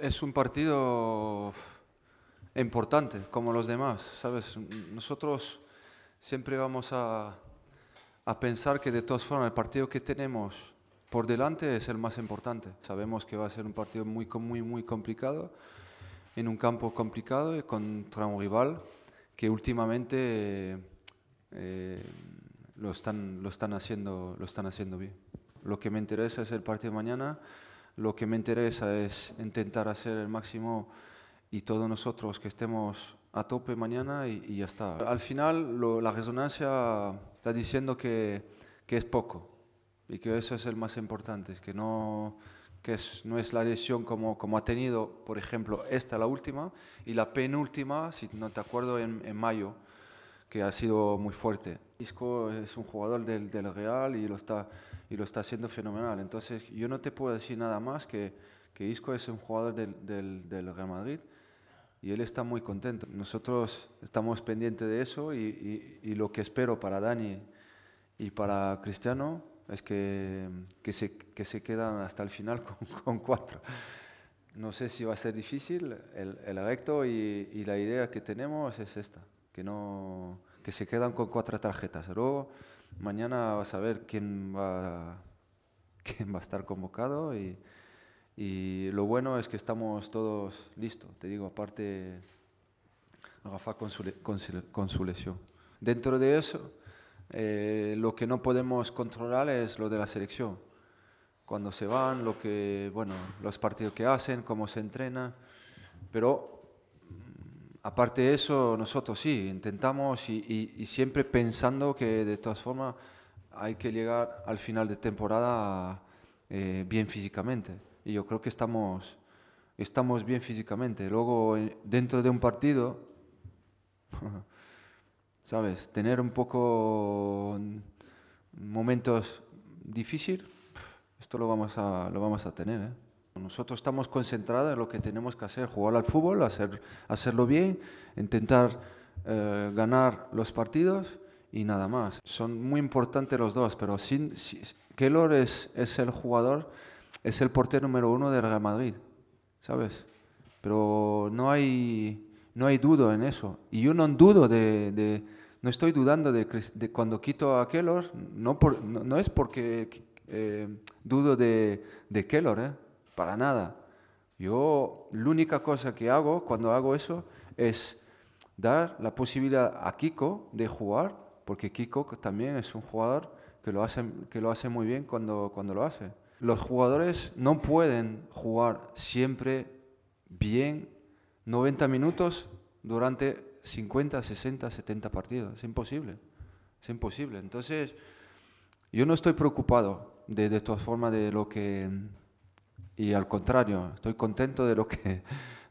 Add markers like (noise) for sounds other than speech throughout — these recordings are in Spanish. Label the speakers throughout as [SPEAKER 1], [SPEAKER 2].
[SPEAKER 1] Es un partido importante, como los demás, ¿sabes? Nosotros siempre vamos a, a, pensar que de todas formas el partido que tenemos por delante es el más importante. Sabemos que va a ser un partido muy, muy, muy complicado, en un campo complicado y contra un rival que últimamente eh, lo, están, lo, están haciendo, lo están haciendo bien. Lo que me interesa es el partido de mañana lo que me interesa es intentar hacer el máximo y todos nosotros que estemos a tope mañana y, ya está. Al final la resonancia está diciendo que, es poco y que eso es el más importante, es que no, es, no es la lesión como, como ha tenido, por ejemplo, esta la última y la penúltima, si no te acuerdo, en, en mayo que ha sido muy fuerte. Isco es un jugador del, Real y lo, está, y lo está haciendo fenomenal. Entonces, yo no te puedo decir nada más que, que Isco es un jugador del, Real Madrid y él está muy contento. Nosotros estamos pendientes de eso y, lo que espero para Dani y para Cristiano es que, que, se, que se quedan hasta el final con, (laughs) cuatro. No sé si va a ser difícil el, el recto y la idea que tenemos es esta que, no, que se quedan con cuatro tarjetas. Luego mañana vas a ver quién va, (laughs) quién va a estar convocado y, y lo bueno es que estamos todos listos. Te digo, aparte, Rafa con su, con, su lesión. Dentro de eso, eh, lo que no podemos controlar es lo de la selección. Cuando se van, lo que, bueno, los partidos que hacen, cómo se entrena. Pero Aparte de eso, nosotros sí, intentamos y, siempre pensando que de todas formas hay que llegar al final de temporada eh, bien físicamente. Y yo creo que estamos, estamos bien físicamente. Luego, eh, dentro de un partido, (laughs) ¿sabes? Tener un poco mm, momentos difíciles, esto lo vamos a, lo vamos a tener. ¿eh? Nosotros estamos concentrados en lo que tenemos que hacer, jugar al fútbol, hacer, hacerlo bien, intentar eh, ganar los partidos y nada más. Son muy importantes los dos, pero sin, es, el jugador, es el portero número uno del Real Madrid, ¿sabes? Pero no hay, no hay duda en eso. Y yo no dudo de... no estoy dudando de, de, cuando quito a Keylor, no, no, es porque eh, dudo de, de Keylor, ¿eh? para nada. Yo, la única cosa que hago cuando hago eso es dar la posibilidad a Kiko de jugar, porque Kiko también es un jugador que lo hace, que lo hace muy bien cuando, cuando lo hace. Los jugadores no pueden jugar siempre bien 90 minutos durante 50, 60, 70 partidos. Es imposible. Es imposible. Entonces, yo no estoy preocupado de, de todas formas de lo que y al contrario, estoy contento de lo que,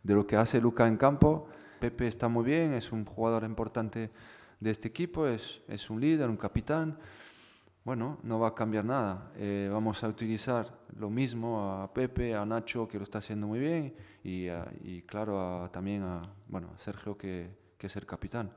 [SPEAKER 1] de lo que hace Luca en campo. Pepe está muy bien, es un jugador importante de este equipo, es, es un líder, un capitán. Bueno, no va a cambiar nada. Eh, vamos a utilizar lo mismo a Pepe, a Nacho, que lo está haciendo muy bien, y, claro, también a, bueno, Sergio, que, que es el capitán.